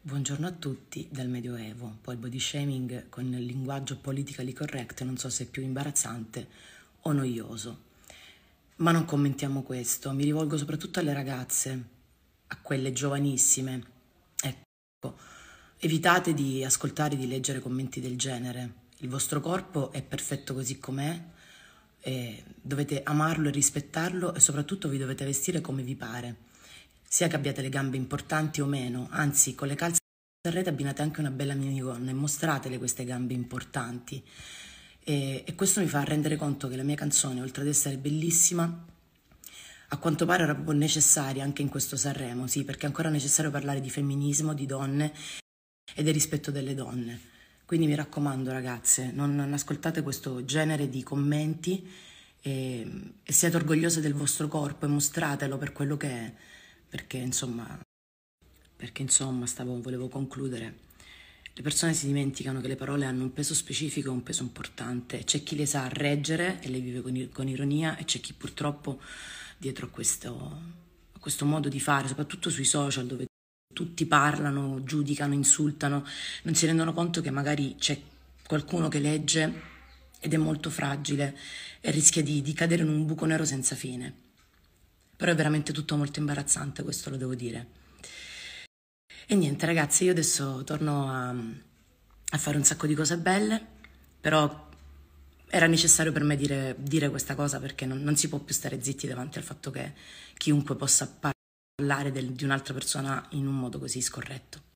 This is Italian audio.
Buongiorno a tutti dal Medioevo. Poi il body shaming con il linguaggio politically correct non so se è più imbarazzante o noioso. Ma non commentiamo questo, mi rivolgo soprattutto alle ragazze, a quelle giovanissime. Ecco, evitate di ascoltare e di leggere commenti del genere. Il vostro corpo è perfetto così com'è, dovete amarlo e rispettarlo e soprattutto vi dovete vestire come vi pare sia che abbiate le gambe importanti o meno, anzi con le calze a rete abbinate anche una bella minigonna e mostratele queste gambe importanti. E, e questo mi fa rendere conto che la mia canzone, oltre ad essere bellissima, a quanto pare era proprio necessaria anche in questo Sanremo, sì, perché è ancora necessario parlare di femminismo, di donne e del rispetto delle donne. Quindi mi raccomando ragazze, non, non ascoltate questo genere di commenti e, e siate orgogliose del vostro corpo e mostratelo per quello che è perché insomma, perché insomma stavo, volevo concludere. Le persone si dimenticano che le parole hanno un peso specifico e un peso importante. C'è chi le sa reggere e le vive con, con ironia e c'è chi purtroppo dietro a questo, a questo modo di fare, soprattutto sui social dove tutti parlano, giudicano, insultano, non si rendono conto che magari c'è qualcuno che legge ed è molto fragile e rischia di, di cadere in un buco nero senza fine. Però è veramente tutto molto imbarazzante, questo lo devo dire. E niente ragazzi, io adesso torno a, a fare un sacco di cose belle, però era necessario per me dire, dire questa cosa perché non, non, si può più stare zitti davanti al fatto che chiunque possa parlare del, di un'altra persona in un modo così scorretto.